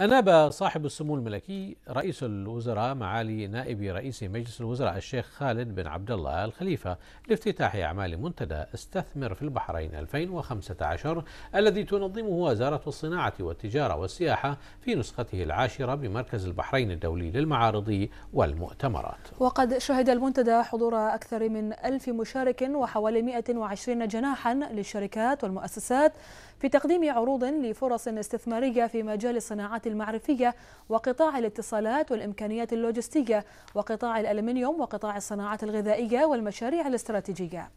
أناب صاحب السمو الملكي رئيس الوزراء معالي نائب رئيس مجلس الوزراء الشيخ خالد بن عبد الله الخليفة لافتتاح أعمال منتدى استثمر في البحرين 2015 الذي تنظمه وزارة الصناعة والتجارة والسياحة في نسخته العاشرة بمركز البحرين الدولي للمعارض والمؤتمرات وقد شهد المنتدى حضور أكثر من ألف مشارك وحوالي 120 جناحا للشركات والمؤسسات في تقديم عروض لفرص استثمارية في مجال الصناعات المعرفية وقطاع الاتصالات والإمكانيات اللوجستية وقطاع الألمنيوم وقطاع الصناعات الغذائية والمشاريع الاستراتيجية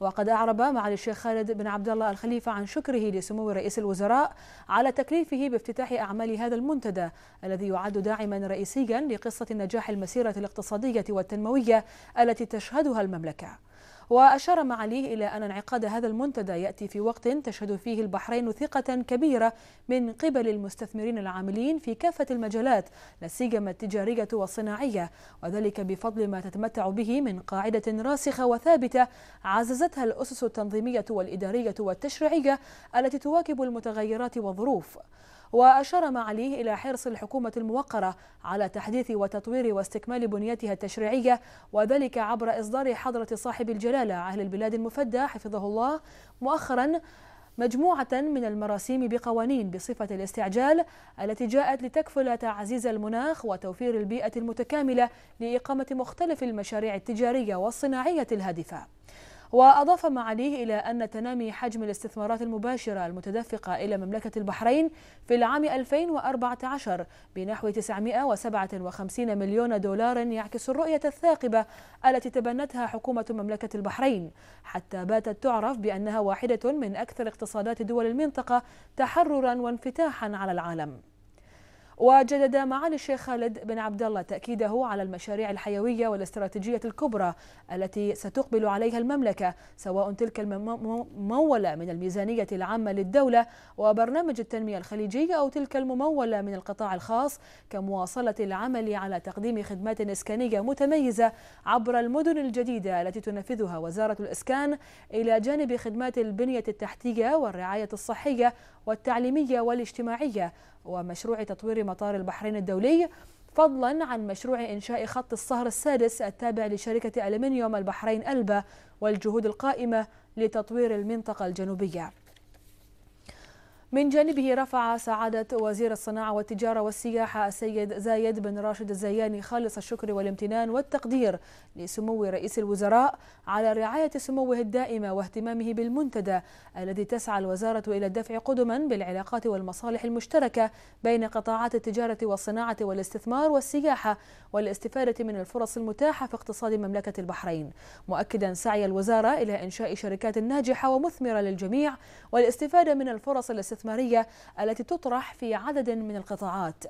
وقد أعرب معالي الشيخ خالد بن عبد الله الخليفة عن شكره لسمو رئيس الوزراء على تكليفه بافتتاح أعمال هذا المنتدى الذي يعد داعما رئيسيا لقصة نجاح المسيرة الاقتصادية والتنموية التي تشهدها المملكة وأشار معاليه إلى أن انعقاد هذا المنتدى يأتي في وقت تشهد فيه البحرين ثقة كبيرة من قبل المستثمرين العاملين في كافة المجالات لا سيما التجارية والصناعية وذلك بفضل ما تتمتع به من قاعدة راسخة وثابتة عززتها الأسس التنظيمية والإدارية والتشريعية التي تواكب المتغيرات والظروف وأشار معاليه إلى حرص الحكومة الموقرة على تحديث وتطوير واستكمال بنيتها التشريعية وذلك عبر إصدار حضرة صاحب الجلالة أهل البلاد المفدى حفظه الله مؤخرا مجموعة من المراسيم بقوانين بصفة الاستعجال التي جاءت لتكفل تعزيز المناخ وتوفير البيئة المتكاملة لإقامة مختلف المشاريع التجارية والصناعية الهادفة. وأضاف معاليه إلى أن تنامي حجم الاستثمارات المباشرة المتدفقة إلى مملكة البحرين في العام 2014 بنحو 957 مليون دولار يعكس الرؤية الثاقبة التي تبنتها حكومة مملكة البحرين حتى باتت تعرف بأنها واحدة من أكثر اقتصادات دول المنطقة تحررا وانفتاحا على العالم وجدد معالي الشيخ خالد بن عبد الله تأكيده على المشاريع الحيوية والاستراتيجية الكبرى التي ستقبل عليها المملكة سواء تلك الممولة من الميزانية العامة للدولة وبرنامج التنمية الخليجية أو تلك الممولة من القطاع الخاص كمواصلة العمل على تقديم خدمات إسكانية متميزة عبر المدن الجديدة التي تنفذها وزارة الإسكان إلى جانب خدمات البنية التحتية والرعاية الصحية والتعليمية والاجتماعية ومشروع تطوير مطار البحرين الدولي فضلا عن مشروع إنشاء خط الصهر السادس التابع لشركة ألمنيوم البحرين ألبا والجهود القائمة لتطوير المنطقة الجنوبية من جانبه رفع سعادة وزير الصناعة والتجارة والسياحة السيد زايد بن راشد الزياني خالص الشكر والامتنان والتقدير لسمو رئيس الوزراء على رعاية سموه الدائمة واهتمامه بالمنتدى الذي تسعى الوزارة إلى الدفع قدما بالعلاقات والمصالح المشتركة بين قطاعات التجارة والصناعة والاستثمار والسياحة والاستفادة من الفرص المتاحة في اقتصاد مملكة البحرين مؤكدا سعي الوزارة إلى إنشاء شركات ناجحة ومثمرة للجميع والاستفادة من الفرص الاستثمارية الاستثمارية التي تطرح في عدد من القطاعات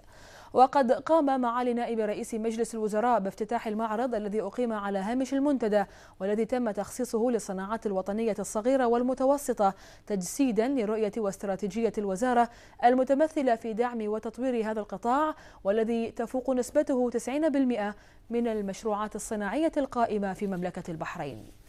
وقد قام معالي نائب رئيس مجلس الوزراء بافتتاح المعرض الذي أقيم على هامش المنتدى والذي تم تخصيصه للصناعات الوطنية الصغيرة والمتوسطة تجسيدا لرؤية واستراتيجية الوزارة المتمثلة في دعم وتطوير هذا القطاع والذي تفوق نسبته 90% من المشروعات الصناعية القائمة في مملكة البحرين